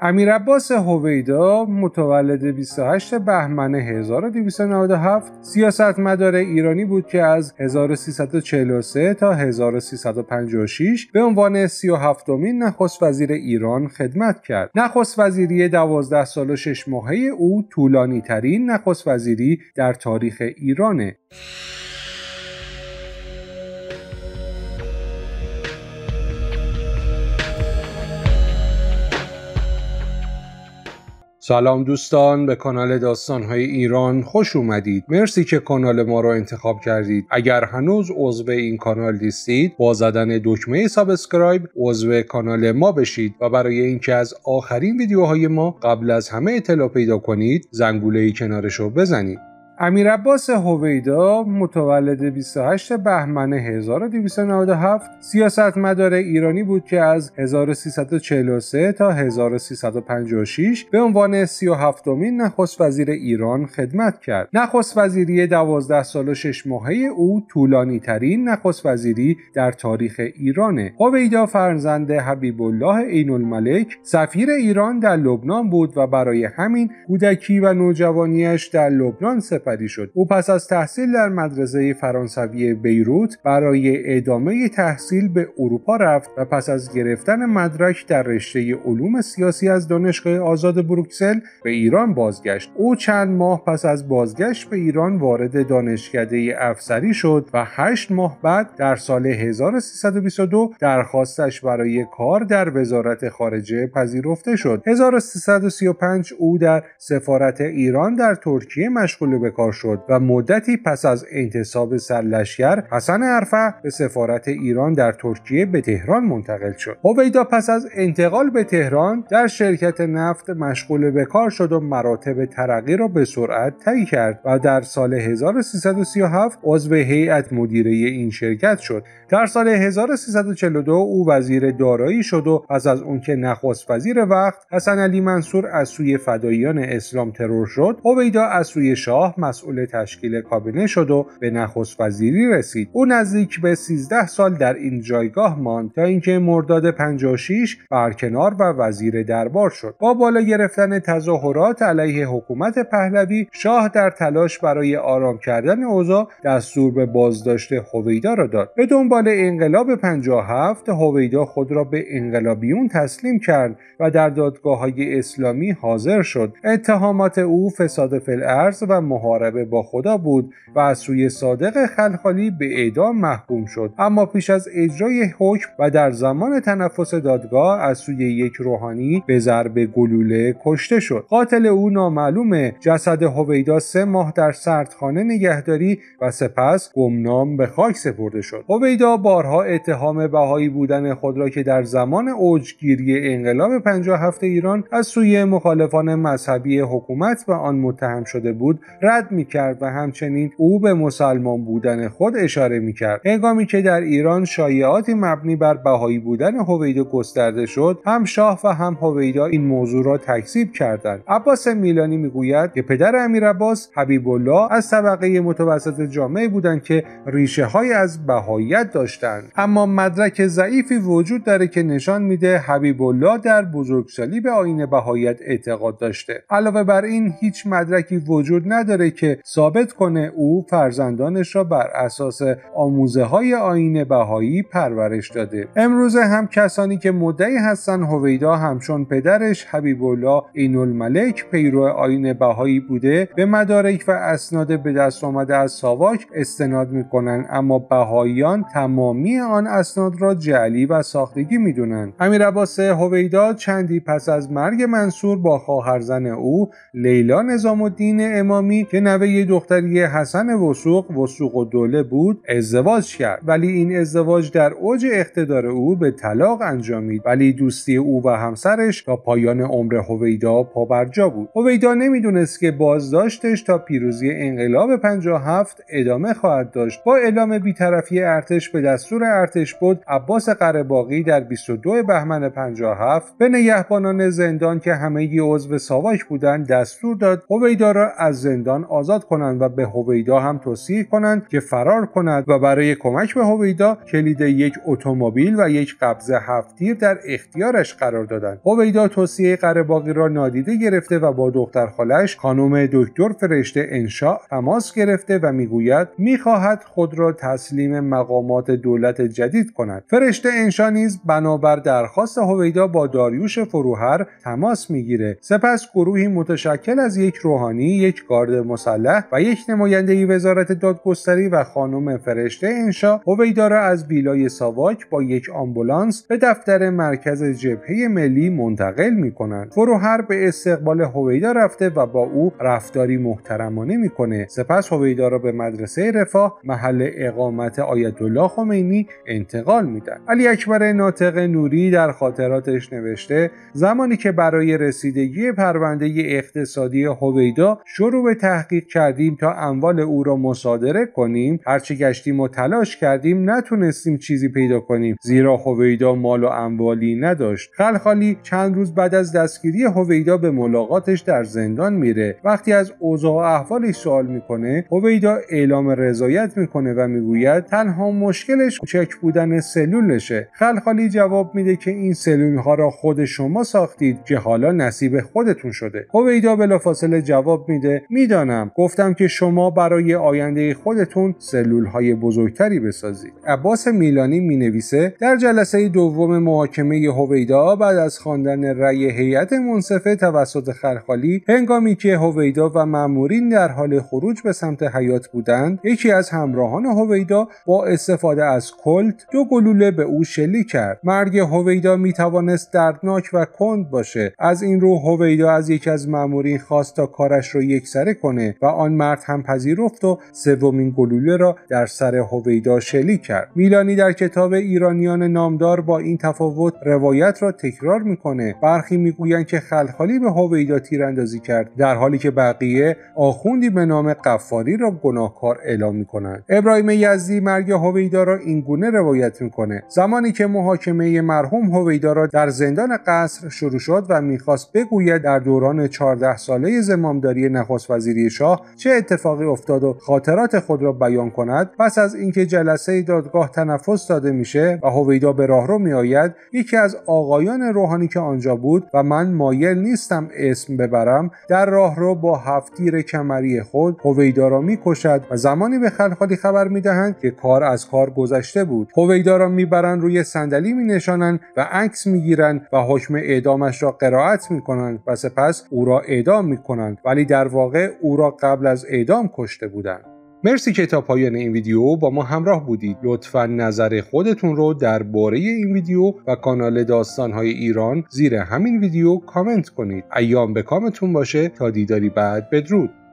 امیر عباس هویدا متولد 28 بهمن 1297 سیاستمدار ایرانی بود که از 1343 تا 1356 به عنوان 37 مین نخست وزیر ایران خدمت کرد. نخست وزیری 12 سال و 6 ماهه او طولانی ترین نخست وزیری در تاریخ ایرانه. سلام دوستان به کانال داستانهای ایران خوش اومدید مرسی که کانال ما را انتخاب کردید اگر هنوز عضو این کانال نیستید با زدن دکمه سابسکرایب عضو کانال ما بشید و برای اینکه از آخرین ویدیوهای ما قبل از همه اطلاع پیدا کنید زنگوله کنارش رو بزنید امیر عباس هویدا متولد 28 بهمن 1297 سیاستمدار ایرانی بود که از 1343 تا 1356 به عنوان 37 مین نخست وزیر ایران خدمت کرد. نخست وزیری 12 سال و 6 ماهه او طولانی ترین نخست وزیری در تاریخ ایرانه. هویدا فرزند حبیب الله عین الملک سفیر ایران در لبنان بود و برای همین کودکی و نوجوانیش در لبنان سپ. شد او پس از تحصیل در مدرسه فرانسوی بیروت برای ادامه تحصیل به اروپا رفت و پس از گرفتن مدرک در رشته علوم سیاسی از دانشگاه آزاد بروکسل به ایران بازگشت او چند ماه پس از بازگشت به ایران وارد دانشکده افسری شد و هشت ماه بعد در سال 1322 درخواستش برای کار در وزارت خارجه پذیرفته شد 1335 او در سفارت ایران در ترکیه مشغول به کار شد و مدتی پس از انتصاب سرلشکر حسن عرفه به سفارت ایران در ترکیه به تهران منتقل شد هویدا پس از انتقال به تهران در شرکت نفت مشغول به کار شد و مراتب ترقی را به سرعت طی کرد و در سال 1337 عضو هیئت مدیره این شرکت شد در سال 1342 او وزیر دارایی شد و پس از اون که نخست وزیر وقت حسن علی منصور از سوی فداییان اسلام ترور شد هویدا از سوی شاه مسئول تشکیل کابینه شد و به نخست وزیری رسید او نزدیک به 13 سال در این جایگاه ماند تا اینکه مرداد 56 برکنار و وزیر دربار شد با بالا گرفتن تظاهرات علیه حکومت پهلوی شاه در تلاش برای آرام کردن اوضاع دستور به بازداشت هویدا را داد به دنبال انقلاب 57 هویدا خود را به انقلابیون تسلیم کرد و در دادگاه های اسلامی حاضر شد اتهامات او فساد فی و محارب با خدا بود و از سوی صادق خلخالی به اعدام محکوم شد اما پیش از اجرای حکم و در زمان تنفس دادگاه از سوی یک روحانی به ضرب گلوله کشته شد قاتل او نامعلومه جسد هویدا سه ماه در سردخانه نگهداری و سپس گمنام به خاک سپرده شد هویدا بارها اتهام بهایی بودن خود را که در زمان اوجگیری انقلاب 57 ایران از سوی مخالفان مذهبی حکومت به آن متهم شده بود رد رد میکرد و همچنین او به مسلمان بودن خود اشاره میکرد هنگامی که در ایران شایعاتی مبنی بر بهایی بودن هویدا گسترده شد هم شاه و هم هویدا این موضوع را تکذیب کردند عباس میلانی میگوید که پدر امیرعباس حبیب الله از طبقه متوسط جامعه بودند که ریشه های از بهاییت داشتند اما مدرک ضعیفی وجود داره که نشان میده حبیب الله در بزرگسالی به آین بهاییت اعتقاد داشته علاوه بر این هیچ مدرکی وجود نداره که ثابت کنه او فرزندانش را بر اساس آموزه های آین بهایی پرورش داده امروزه هم کسانی که مدعی هستند هویدا همچون پدرش حبیب الله عین الملک پیرو آین بهایی بوده به مدارک و اسناد به دست آمده از ساواک استناد میکنن اما بهاییان تمامی آن اسناد را جعلی و ساختگی میدونن امیر عباس هویدا چندی پس از مرگ منصور با خواهرزن او لیلا نظام الدین امامی که نوه دختری حسن وسوق وسوق و دوله بود ازدواج کرد ولی این ازدواج در اوج اقتدار او به طلاق انجامید ولی دوستی او و همسرش تا پایان عمر هویدا پابرجا بود هویدا نمیدونست که بازداشتش تا پیروزی انقلاب 57 ادامه خواهد داشت با اعلام بیطرفی ارتش به دستور ارتش بود عباس قرهباقی در 22 بهمن 57 به نگهبانان زندان که همه عضو ساواک بودند دستور داد هویدا را از زندان آزاد کنند و به هویدا هم توصیه کنند که فرار کند و برای کمک به هویدا کلید یک اتومبیل و یک قبض هفتیر در اختیارش قرار دادند هویدا توصیه قرهباقی را نادیده گرفته و با دختر خالش خانم دکتر فرشته انشا تماس گرفته و میگوید میخواهد خود را تسلیم مقامات دولت جدید کند فرشته انشا نیز بنابر درخواست هویدا با داریوش فروهر تماس میگیره سپس گروهی متشکل از یک روحانی یک گارد مسلح و یک نماینده وزارت دادگستری و خانم فرشته انشا هویدا را از ویلای ساواک با یک آمبولانس به دفتر مرکز جبهه ملی منتقل می کنند فروهر به استقبال هویدا رفته و با او رفتاری محترمانه میکنه سپس هویدا را به مدرسه رفاه محل اقامت آیت الله خمینی انتقال میدن علی اکبر ناطق نوری در خاطراتش نوشته زمانی که برای رسیدگی پرونده اقتصادی هویدا شروع به تحقیق کردیم تا اموال او را مصادره کنیم هرچه گشتیم و تلاش کردیم نتونستیم چیزی پیدا کنیم زیرا هویدا مال و اموالی نداشت خلخالی چند روز بعد از دستگیری هویدا به ملاقاتش در زندان میره وقتی از اوضاع و احوالش سوال میکنه هویدا اعلام رضایت میکنه و میگوید تنها مشکلش کوچک بودن سلولشه خلخالی جواب میده که این سلول ها را خود شما ساختید که حالا نصیب خودتون شده هویدا بلافاصله جواب میده میدانم گفتم که شما برای آینده خودتون سلول های بزرگتری بسازید عباس میلانی می نویسه در جلسه دوم محاکمه هویدا بعد از خواندن رأی هیئت منصفه توسط خرخالی هنگامی که هویدا و مامورین در حال خروج به سمت حیات بودند یکی از همراهان هویدا با استفاده از کلت دو گلوله به او شلیک کرد مرگ هویدا می توانست دردناک و کند باشه از این رو هویدا از یکی از مامورین خواست تا کارش رو یکسره کنه و آن مرد هم پذیرفت و سومین گلوله را در سر هویدا شلیک کرد میلانی در کتاب ایرانیان نامدار با این تفاوت روایت را تکرار میکنه برخی میگویند که خلخالی به هویدا تیراندازی کرد در حالی که بقیه آخوندی به نام قفاری را گناهکار اعلام میکنند ابراهیم یزدی مرگ هویدا را گونه روایت میکنه زمانی که محاکمه مرحوم هویدا را در زندان قصر شروع شد و میخواست بگوید در دوران 14 ساله زمامداری نخست وزیری شاه چه اتفاقی افتاد و خاطرات خود را بیان کند پس از اینکه جلسه دادگاه تنفس داده میشه و هویدا به راهرو میآید یکی از آقایان روحانی که آنجا بود و من مایل نیستم اسم ببرم در راهرو با هفتیر کمری خود هویدا را میکشد و زمانی به خلخالی خبر میدهند که کار از کار گذشته بود هویدا را میبرند روی صندلی مینشانند و عکس میگیرند و حکم اعدامش را قرائت میکنند و سپس او را اعدام میکنند ولی در واقع او را قبل از اعدام کشته بودن مرسی که تا پایان این ویدیو با ما همراه بودید لطفا نظر خودتون رو درباره این ویدیو و کانال داستانهای ایران زیر همین ویدیو کامنت کنید ایام به کامتون باشه تا دیداری بعد بدرود